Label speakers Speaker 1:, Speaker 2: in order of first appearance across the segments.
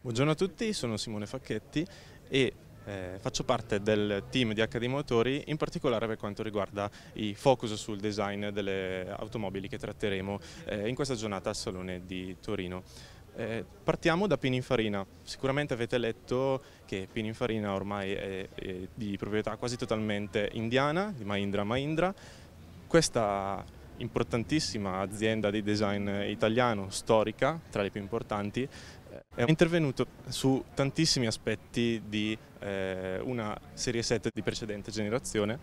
Speaker 1: Buongiorno a tutti, sono Simone Facchetti e eh, faccio parte del team di HD Motori, in particolare per quanto riguarda i focus sul design delle automobili che tratteremo eh, in questa giornata al Salone di Torino. Eh, partiamo da Pininfarina, sicuramente avete letto che Pininfarina ormai è, è di proprietà quasi totalmente indiana, di Mahindra Mahindra, questa importantissima azienda di design italiano, storica, tra le più importanti, è intervenuto su tantissimi aspetti di eh, una serie 7 di precedente generazione,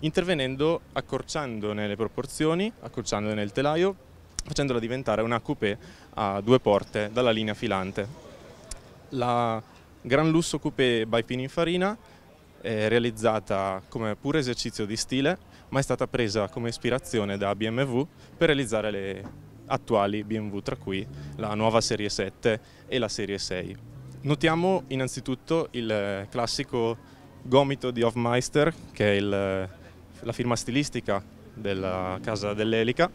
Speaker 1: intervenendo accorciandone le proporzioni, accorciandone il telaio, facendola diventare una coupé a due porte dalla linea filante. La Gran Lusso Coupé by Pininfarina è realizzata come puro esercizio di stile, ma è stata presa come ispirazione da BMW per realizzare le attuali BMW, tra cui la nuova Serie 7 e la Serie 6. Notiamo innanzitutto il eh, classico gomito di Hofmeister, che è il, eh, la firma stilistica della casa dell'Elica.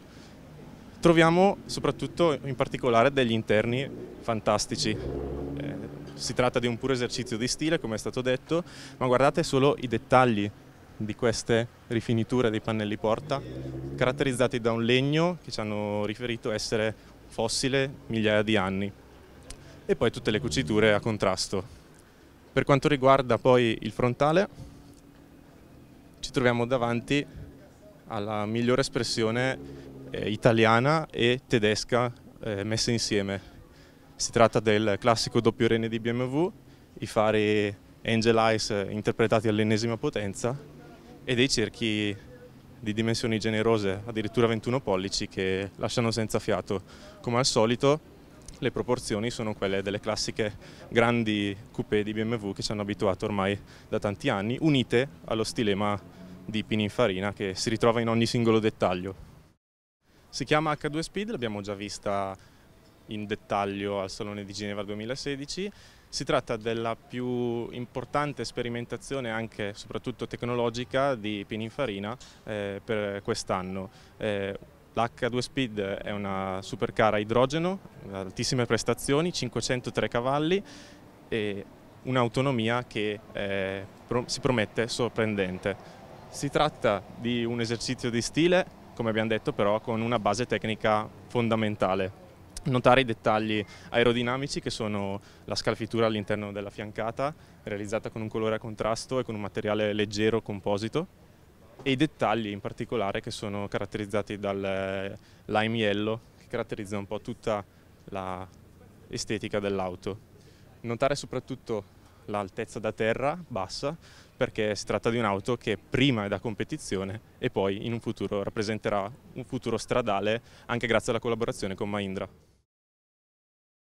Speaker 1: Troviamo soprattutto in particolare degli interni fantastici. Eh, si tratta di un puro esercizio di stile, come è stato detto, ma guardate solo i dettagli di queste rifiniture dei pannelli porta, caratterizzati da un legno che ci hanno riferito essere fossile migliaia di anni e poi tutte le cuciture a contrasto. Per quanto riguarda poi il frontale, ci troviamo davanti alla migliore espressione eh, italiana e tedesca eh, messe insieme. Si tratta del classico doppio rene di BMW, i fari Angel Eyes interpretati all'ennesima potenza e dei cerchi di dimensioni generose, addirittura 21 pollici, che lasciano senza fiato. Come al solito le proporzioni sono quelle delle classiche grandi coupé di BMW che ci hanno abituato ormai da tanti anni, unite allo stilema di Pininfarina che si ritrova in ogni singolo dettaglio. Si chiama H2 Speed, l'abbiamo già vista in dettaglio al Salone di Ginevra 2016. Si tratta della più importante sperimentazione anche soprattutto tecnologica di Pininfarina eh, per quest'anno. Eh, L'H2 Speed è una supercar a idrogeno, altissime prestazioni, 503 cavalli e un'autonomia che eh, pro si promette sorprendente. Si tratta di un esercizio di stile, come abbiamo detto però, con una base tecnica fondamentale notare i dettagli aerodinamici che sono la scalfitura all'interno della fiancata realizzata con un colore a contrasto e con un materiale leggero composito e i dettagli in particolare che sono caratterizzati dal eh, lime yellow che caratterizza un po' tutta l'estetica dell'auto. Notare soprattutto l'altezza da terra bassa perché si tratta di un'auto che prima è da competizione e poi in un futuro rappresenterà un futuro stradale anche grazie alla collaborazione con Mahindra.